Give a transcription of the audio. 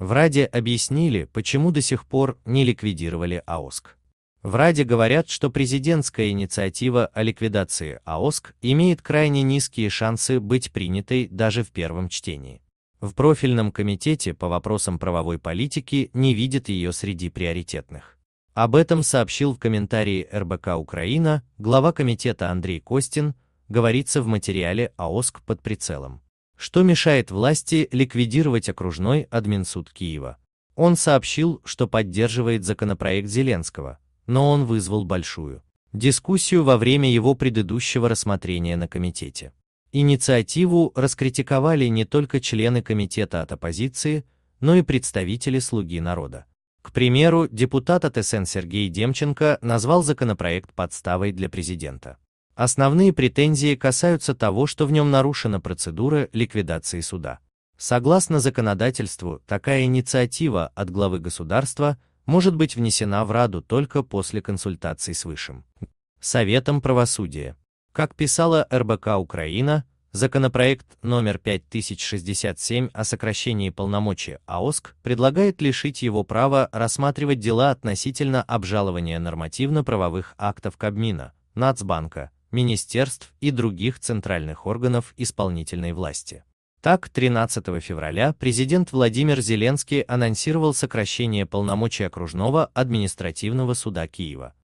В Раде объяснили, почему до сих пор не ликвидировали АОСК. В Раде говорят, что президентская инициатива о ликвидации АОСК имеет крайне низкие шансы быть принятой даже в первом чтении. В профильном комитете по вопросам правовой политики не видят ее среди приоритетных. Об этом сообщил в комментарии РБК Украина глава комитета Андрей Костин, говорится в материале АОСК под прицелом что мешает власти ликвидировать окружной админсуд Киева. Он сообщил, что поддерживает законопроект Зеленского, но он вызвал большую дискуссию во время его предыдущего рассмотрения на комитете. Инициативу раскритиковали не только члены комитета от оппозиции, но и представители «Слуги народа». К примеру, депутат от СН Сергей Демченко назвал законопроект подставой для президента. Основные претензии касаются того, что в нем нарушена процедура ликвидации суда. Согласно законодательству, такая инициатива от главы государства может быть внесена в Раду только после консультаций с Высшим Советом правосудия. Как писала РБК Украина, законопроект номер 5067 о сокращении полномочий АОСК предлагает лишить его права рассматривать дела относительно обжалования нормативно-правовых актов Кабмина, Нацбанка, министерств и других центральных органов исполнительной власти. Так, 13 февраля президент Владимир Зеленский анонсировал сокращение полномочий окружного административного суда Киева,